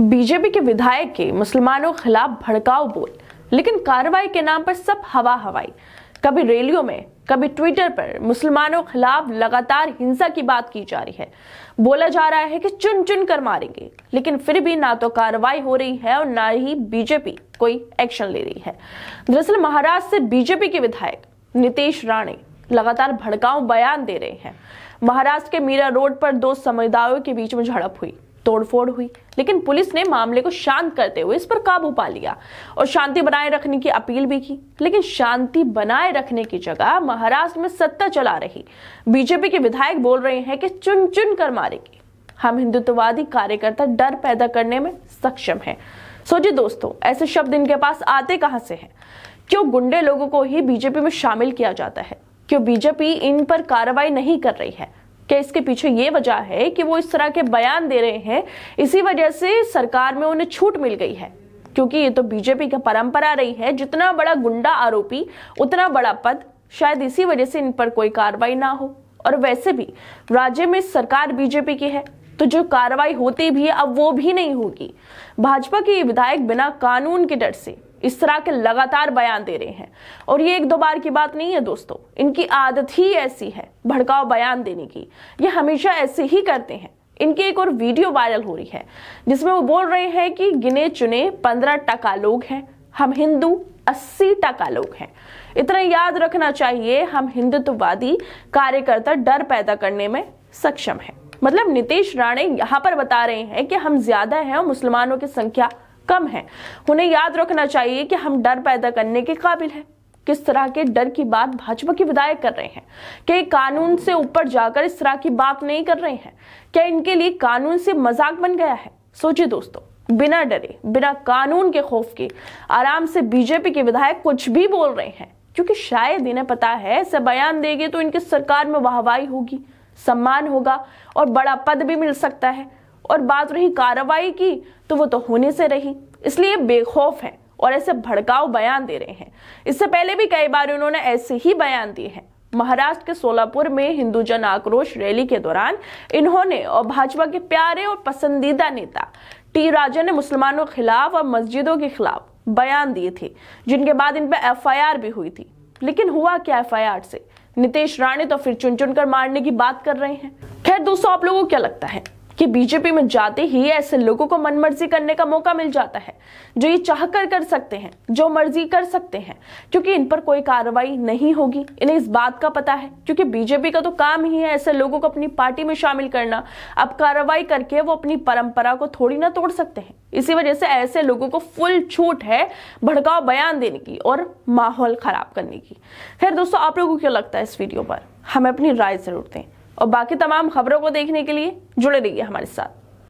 BJP के विधायक के मुसलमानों के खिलाफ भड़काऊ बोल लेकिन कार्रवाई के नाम पर सब हवा हवाई कभी रैलियों में कभी ट्विटर पर मुसलमानों के खिलाफ लगातार हिंसा की बात की जा रही है बोला जा रहा है कि चुन चुन कर मारेंगे लेकिन फिर भी ना तो कार्रवाई हो रही है और ना ही बीजेपी कोई एक्शन ले रही है दरअसल महाराष्ट्र से बीजेपी के विधायक नीतीश राणे लगातार भड़काऊ बयान दे रहे हैं महाराष्ट्र के मीरा रोड पर दो समुदायों के बीच में झड़प हुई तोड़फोड़ हुई लेकिन पुलिस ने मामले को शांत करते हुए इस पर काबू पा लिया और शांति बनाए रखने की अपील भी की लेकिन शांति बनाए रखने की जगह महाराष्ट्र में सत्ता चला रही बीजेपी के विधायक बोल रहे हैं कि चुन चुन कर मारेगी हम हिंदुत्ववादी कार्यकर्ता डर पैदा करने में सक्षम है सोचिए दोस्तों ऐसे शब्द इनके पास आते कहां से हैं क्यों गुंडे लोगों को ही बीजेपी में शामिल किया जाता है क्यों बीजेपी इन पर कार्रवाई नहीं कर रही है कि इसके पीछे ये वजह है कि वो इस तरह के बयान दे रहे हैं इसी वजह से सरकार में उन्हें छूट मिल गई है क्योंकि ये तो बीजेपी का परंपरा रही है जितना बड़ा गुंडा आरोपी उतना बड़ा पद शायद इसी वजह से इन पर कोई कार्रवाई ना हो और वैसे भी राज्य में सरकार बीजेपी की है तो जो कार्रवाई होती भी अब वो भी नहीं होगी भाजपा के विधायक बिना कानून के डर से इस तरह के लगातार बयान दे रहे हैं और ये एक दो बार की बात नहीं है दोस्तों इनकी आदत ही ऐसी है भड़काव बयान देने की ये हमेशा ऐसे ही करते हैं इनकी एक और वीडियो वायरल हो रही है जिसमें वो बोल रहे हैं कि गिने चुने पंद्रह टका लोग हैं हम हिंदू अस्सी टका लोग हैं इतना याद रखना चाहिए हम हिंदुत्ववादी कार्यकर्ता डर पैदा करने में सक्षम है मतलब नीतीश राणे यहाँ पर बता रहे हैं कि हम ज्यादा हैं और मुसलमानों की संख्या कम है उन्हें याद रखना चाहिए कि हम डर पैदा करने के काबिल है किस तरह के डर की बात भाजपा के विधायक कर रहे हैं क्या कानून से ऊपर जाकर इस तरह की बात नहीं कर रहे हैं क्या इनके लिए कानून से मजाक बन गया है सोचिए दोस्तों बिना डरे बिना कानून के खौफ के आराम से बीजेपी के विधायक कुछ भी बोल रहे हैं क्योंकि शायद इन्हें पता है ऐसे बयान देंगे तो इनकी सरकार में वाहवाही होगी सम्मान होगा और बड़ा पद भी मिल सकता है और बात रही कार्रवाई की तो वो तो होने से रही इसलिए बेखौफ है और ऐसे भड़काऊ बयान दे रहे हैं इससे पहले भी कई बार उन्होंने ऐसे ही बयान दिए हैं महाराष्ट्र के सोलापुर में हिंदू जन आक्रोश रैली के दौरान इन्होंने और भाजपा के प्यारे और पसंदीदा नेता टी राजा ने मुसलमानों के खिलाफ और मस्जिदों के खिलाफ बयान दिए थे जिनके बाद इन पर एफ भी हुई थी लेकिन हुआ क्या एफ से नीतीश राणे तो फिर चुन चुन कर मारने की बात कर रहे हैं खैर दोस्तों आप लोगों को क्या लगता है कि बीजेपी में जाते ही ऐसे लोगों को मनमर्जी करने का मौका मिल जाता है जो ये चाह कर कर सकते हैं जो मर्जी कर सकते हैं क्योंकि इन पर कोई कार्रवाई नहीं होगी इन्हें इस बात का पता है क्योंकि बीजेपी का तो काम ही है ऐसे लोगों को अपनी पार्टी में शामिल करना अब कार्रवाई करके वो अपनी परंपरा को थोड़ी ना तोड़ सकते हैं इसी वजह से ऐसे लोगों को फुल छूट है भड़काव बयान देने की और माहौल खराब करने की खैर दोस्तों आप लोगों को क्या लगता है इस वीडियो पर हमें अपनी राय जरूर दें और बाकी तमाम खबरों को देखने के लिए जुड़े रहिए हमारे साथ